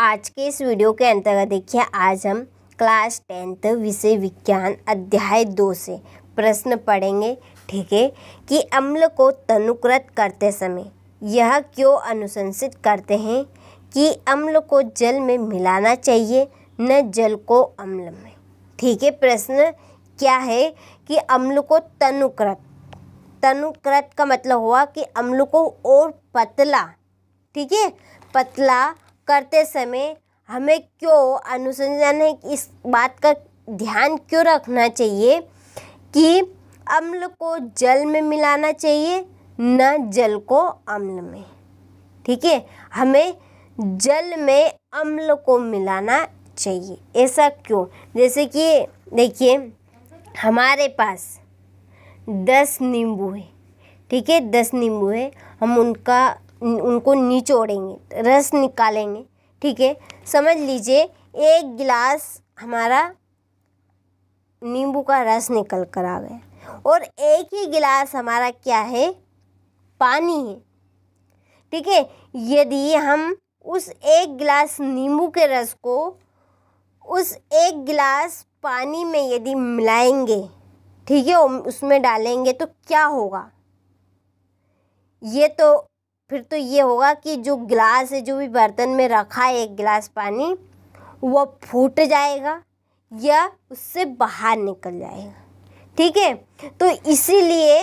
आज के इस वीडियो के अंतर्गत देखिए आज हम क्लास टेंथ विषय विज्ञान अध्याय दो से प्रश्न पढ़ेंगे ठीक है कि अम्ल को तनुकृत करते समय यह क्यों अनुशंसित करते हैं कि अम्ल को जल में मिलाना चाहिए न जल को अम्ल में ठीक है प्रश्न क्या है कि अम्ल को तनुकृत तनुकृत का मतलब हुआ कि अम्ल को और पतला ठीक है पतला करते समय हमें क्यों अनुसंधान है इस बात का ध्यान क्यों रखना चाहिए कि अम्ल को जल में मिलाना चाहिए न जल को अम्ल में ठीक है हमें जल में अम्ल को मिलाना चाहिए ऐसा क्यों जैसे कि देखिए हमारे पास दस नींबू है ठीक है दस नींबू है हम उनका उनको निचोड़ेंगे रस निकालेंगे ठीक है समझ लीजिए एक गिलास हमारा नींबू का रस निकल कर आ गया और एक ही गिलास हमारा क्या है पानी है ठीक है यदि हम उस एक गिलास नींबू के रस को उस एक गिलास पानी में यदि मिलाएंगे ठीक है उसमें डालेंगे तो क्या होगा ये तो फिर तो ये होगा कि जो गिलास है जो भी बर्तन में रखा है एक गिलास पानी वो फूट जाएगा या उससे बाहर निकल जाएगा ठीक है तो इसीलिए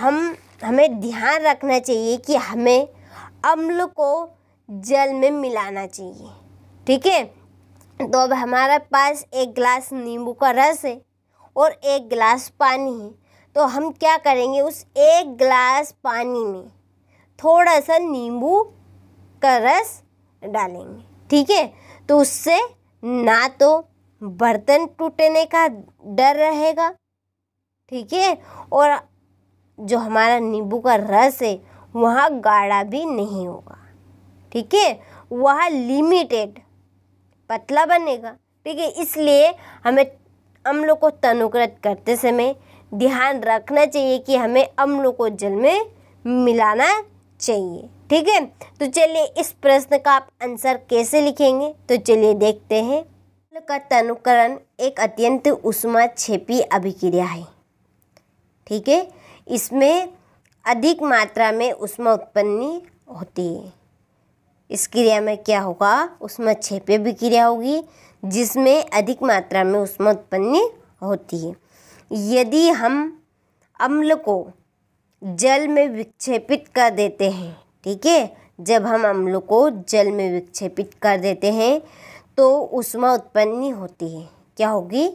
हम हमें ध्यान रखना चाहिए कि हमें अम्ल को जल में मिलाना चाहिए ठीक है तो अब हमारे पास एक गिलास नींबू का रस है और एक गिलास पानी है तो हम क्या करेंगे उस एक गिलास पानी में थोड़ा सा नींबू का रस डालेंगे ठीक है तो उससे ना तो बर्तन टूटने का डर रहेगा ठीक है और जो हमारा नींबू का रस है वहाँ गाढ़ा भी नहीं होगा ठीक है वह लिमिटेड पतला बनेगा ठीक है इसलिए हमें अम्लों को तनुकृत करते समय ध्यान रखना चाहिए कि हमें अम्लों को जल में मिलाना चाहिए ठीक है तो चलिए इस प्रश्न का आप आंसर कैसे लिखेंगे तो चलिए देखते हैं का तनुकरण एक अत्यंत उष्मा छेपी अभिक्रिया है ठीक है इसमें अधिक मात्रा में उष्मा उत्पन्न होती है इस क्रिया में क्या होगा उष्मा छेपी अभिक्रिया होगी जिसमें अधिक मात्रा में उष्मा उत्पन्न होती है यदि हम अम्ल को जल में विक्षेपित कर देते हैं ठीक है जब हम अम्ल को जल में विक्षेपित कर देते हैं तो उष्मा उत्पन्न होती है क्या होगी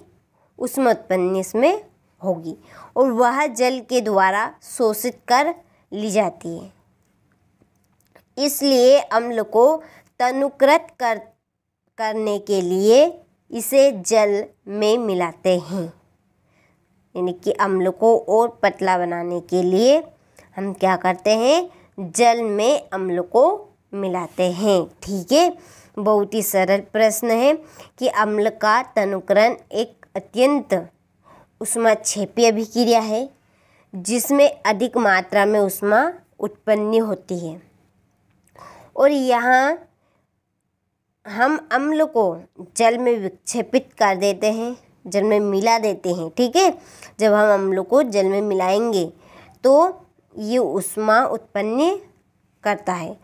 उष्मा उत्पन्न इसमें होगी और वह जल के द्वारा शोषित कर ली जाती है इसलिए अम्ल को तनुकृत कर करने के लिए इसे जल में मिलाते हैं यानी कि अम्ल को और पतला बनाने के लिए हम क्या करते हैं जल में अम्ल को मिलाते हैं ठीक है बहुत ही सरल प्रश्न है कि अम्ल का तनुकरण एक अत्यंत उष्मा क्षेपी अभिक्रिया है जिसमें अधिक मात्रा में उष्मा उत्पन्न होती है और यहाँ हम अम्ल को जल में विक्षेपित कर देते हैं जल में मिला देते हैं ठीक है जब हम अम्लों को जल में मिलाएंगे तो ये उष्मा उत्पन्न करता है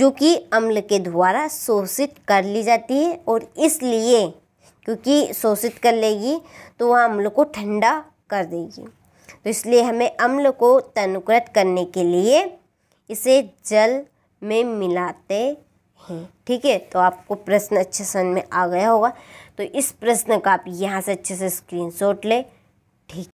जो कि अम्ल के द्वारा शोषित कर ली जाती है और इसलिए क्योंकि शोषित कर लेगी तो वह अम्ल को ठंडा कर देगी तो इसलिए हमें अम्ल को तनुकृत करने के लिए इसे जल में मिलाते हैं हम्म। ठीक है तो आपको प्रश्न अच्छे समझ में आ गया होगा तो इस प्रश्न का आप यहाँ से अच्छे से स्क्रीनशॉट लें ठीक